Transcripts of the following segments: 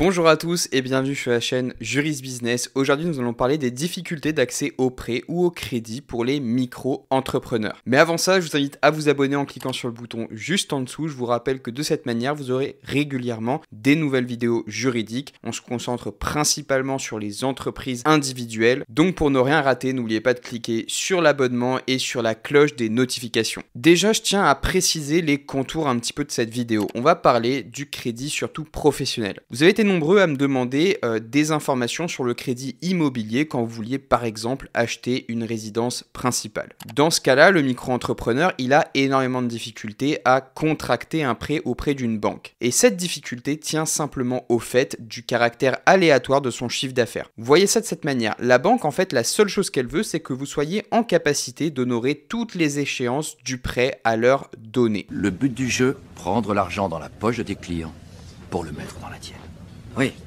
Bonjour à tous et bienvenue sur la chaîne Juris Business. Aujourd'hui, nous allons parler des difficultés d'accès au prêt ou au crédit pour les micro-entrepreneurs. Mais avant ça, je vous invite à vous abonner en cliquant sur le bouton juste en dessous. Je vous rappelle que de cette manière, vous aurez régulièrement des nouvelles vidéos juridiques. On se concentre principalement sur les entreprises individuelles. Donc pour ne rien rater, n'oubliez pas de cliquer sur l'abonnement et sur la cloche des notifications. Déjà, je tiens à préciser les contours un petit peu de cette vidéo. On va parler du crédit surtout professionnel. Vous avez été nombreux à me demander euh, des informations sur le crédit immobilier quand vous vouliez par exemple acheter une résidence principale. Dans ce cas-là, le micro-entrepreneur, il a énormément de difficultés à contracter un prêt auprès d'une banque. Et cette difficulté tient simplement au fait du caractère aléatoire de son chiffre d'affaires. voyez ça de cette manière. La banque, en fait, la seule chose qu'elle veut, c'est que vous soyez en capacité d'honorer toutes les échéances du prêt à leur donnée. Le but du jeu, prendre l'argent dans la poche des clients pour le mettre dans la tienne. 喂。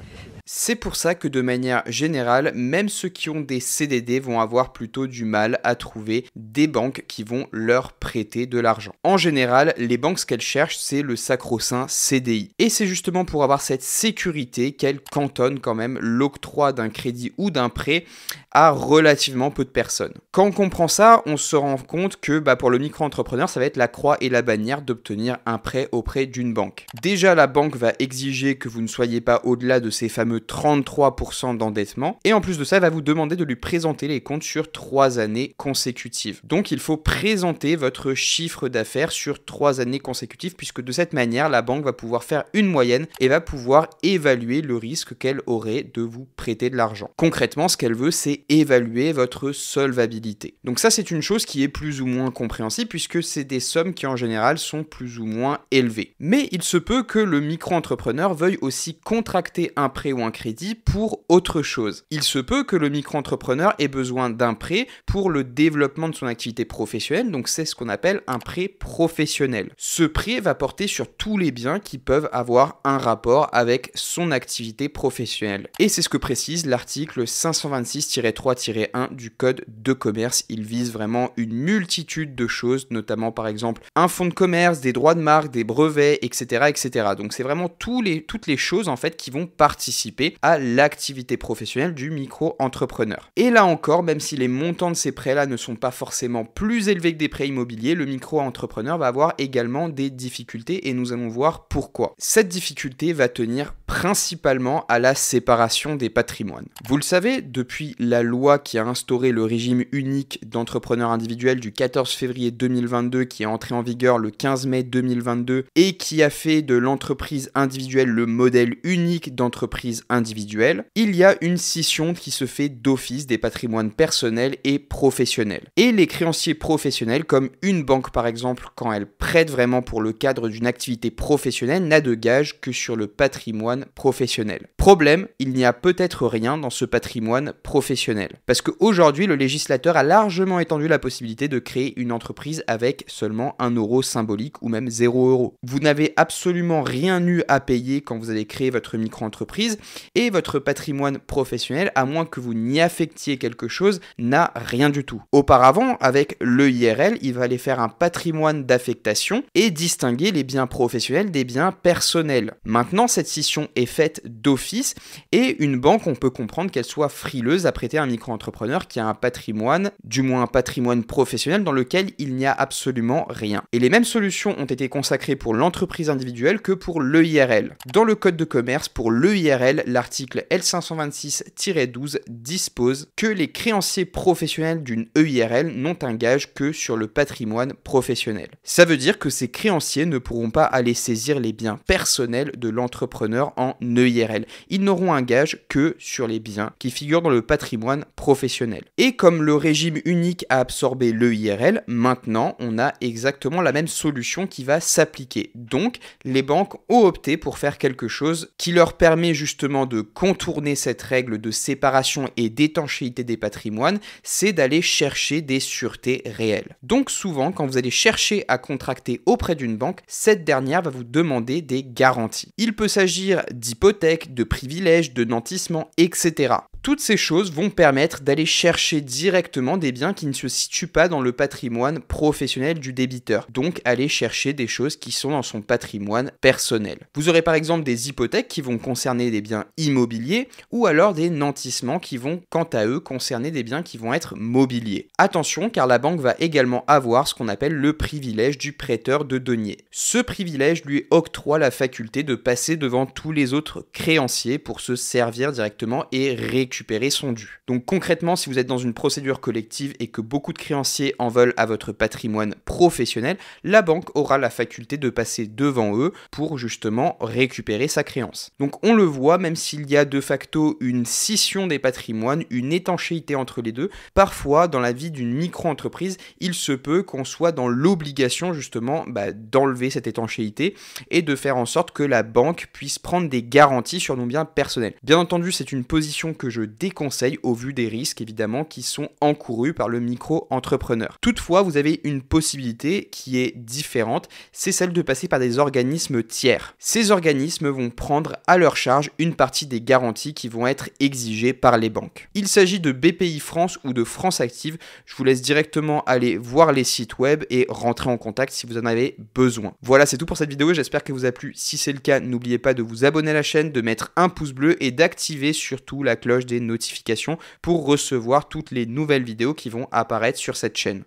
C'est pour ça que de manière générale, même ceux qui ont des CDD vont avoir plutôt du mal à trouver des banques qui vont leur prêter de l'argent. En général, les banques, ce qu'elles cherchent, c'est le sacro-saint CDI. Et c'est justement pour avoir cette sécurité qu'elles cantonnent quand même l'octroi d'un crédit ou d'un prêt à relativement peu de personnes. Quand on comprend ça, on se rend compte que bah, pour le micro-entrepreneur, ça va être la croix et la bannière d'obtenir un prêt auprès d'une banque. Déjà, la banque va exiger que vous ne soyez pas au-delà de ces fameux 33% d'endettement. Et en plus de ça, elle va vous demander de lui présenter les comptes sur trois années consécutives. Donc il faut présenter votre chiffre d'affaires sur trois années consécutives, puisque de cette manière, la banque va pouvoir faire une moyenne et va pouvoir évaluer le risque qu'elle aurait de vous prêter de l'argent. Concrètement, ce qu'elle veut, c'est évaluer votre solvabilité. Donc ça, c'est une chose qui est plus ou moins compréhensible, puisque c'est des sommes qui en général sont plus ou moins élevées. Mais il se peut que le micro-entrepreneur veuille aussi contracter un prêt ou un crédit pour autre chose. Il se peut que le micro-entrepreneur ait besoin d'un prêt pour le développement de son activité professionnelle, donc c'est ce qu'on appelle un prêt professionnel. Ce prêt va porter sur tous les biens qui peuvent avoir un rapport avec son activité professionnelle. Et c'est ce que précise l'article 526-3-1 du Code de commerce. Il vise vraiment une multitude de choses, notamment par exemple un fonds de commerce, des droits de marque, des brevets, etc. etc. Donc c'est vraiment tous les, toutes les choses en fait qui vont participer à l'activité professionnelle du micro-entrepreneur. Et là encore, même si les montants de ces prêts-là ne sont pas forcément plus élevés que des prêts immobiliers, le micro-entrepreneur va avoir également des difficultés et nous allons voir pourquoi. Cette difficulté va tenir principalement à la séparation des patrimoines. Vous le savez, depuis la loi qui a instauré le régime unique d'entrepreneur individuel du 14 février 2022 qui est entré en vigueur le 15 mai 2022 et qui a fait de l'entreprise individuelle le modèle unique d'entreprise individuel, il y a une scission qui se fait d'office des patrimoines personnels et professionnels. Et les créanciers professionnels, comme une banque par exemple, quand elle prête vraiment pour le cadre d'une activité professionnelle, n'a de gage que sur le patrimoine professionnel. Problème, il n'y a peut-être rien dans ce patrimoine professionnel. Parce qu'aujourd'hui, le législateur a largement étendu la possibilité de créer une entreprise avec seulement un euro symbolique ou même 0 euro. Vous n'avez absolument rien eu à payer quand vous allez créer votre micro-entreprise et votre patrimoine professionnel, à moins que vous n'y affectiez quelque chose, n'a rien du tout. Auparavant, avec l'EIRL, il fallait faire un patrimoine d'affectation et distinguer les biens professionnels des biens personnels. Maintenant, cette scission est faite d'office et une banque, on peut comprendre qu'elle soit frileuse à prêter à un micro-entrepreneur qui a un patrimoine, du moins un patrimoine professionnel, dans lequel il n'y a absolument rien. Et les mêmes solutions ont été consacrées pour l'entreprise individuelle que pour l'EIRL. Dans le code de commerce, pour l'EIRL, l'article L526-12 dispose que les créanciers professionnels d'une EIRL n'ont un gage que sur le patrimoine professionnel. Ça veut dire que ces créanciers ne pourront pas aller saisir les biens personnels de l'entrepreneur en EIRL. Ils n'auront un gage que sur les biens qui figurent dans le patrimoine professionnel. Et comme le régime unique a absorbé l'EIRL, maintenant on a exactement la même solution qui va s'appliquer. Donc les banques ont opté pour faire quelque chose qui leur permet justement de contourner cette règle de séparation et d'étanchéité des patrimoines, c'est d'aller chercher des sûretés réelles. Donc souvent, quand vous allez chercher à contracter auprès d'une banque, cette dernière va vous demander des garanties. Il peut s'agir d'hypothèques, de privilèges, de nantissements, etc. Toutes ces choses vont permettre d'aller chercher directement des biens qui ne se situent pas dans le patrimoine professionnel du débiteur. Donc aller chercher des choses qui sont dans son patrimoine personnel. Vous aurez par exemple des hypothèques qui vont concerner des biens immobiliers ou alors des nantissements qui vont quant à eux concerner des biens qui vont être mobiliers. Attention car la banque va également avoir ce qu'on appelle le privilège du prêteur de denier. Ce privilège lui octroie la faculté de passer devant tous les autres créanciers pour se servir directement et récupérer récupérer son dû. Donc concrètement, si vous êtes dans une procédure collective et que beaucoup de créanciers en veulent à votre patrimoine professionnel, la banque aura la faculté de passer devant eux pour justement récupérer sa créance. Donc on le voit, même s'il y a de facto une scission des patrimoines, une étanchéité entre les deux, parfois dans la vie d'une micro-entreprise, il se peut qu'on soit dans l'obligation justement bah, d'enlever cette étanchéité et de faire en sorte que la banque puisse prendre des garanties sur nos biens personnels. Bien entendu, c'est une position que je déconseille au vu des risques évidemment qui sont encourus par le micro-entrepreneur. Toutefois, vous avez une possibilité qui est différente, c'est celle de passer par des organismes tiers. Ces organismes vont prendre à leur charge une partie des garanties qui vont être exigées par les banques. Il s'agit de BPI France ou de France Active, je vous laisse directement aller voir les sites web et rentrer en contact si vous en avez besoin. Voilà, c'est tout pour cette vidéo, j'espère qu'elle vous a plu. Si c'est le cas, n'oubliez pas de vous abonner à la chaîne, de mettre un pouce bleu et d'activer surtout la cloche des notifications pour recevoir toutes les nouvelles vidéos qui vont apparaître sur cette chaîne.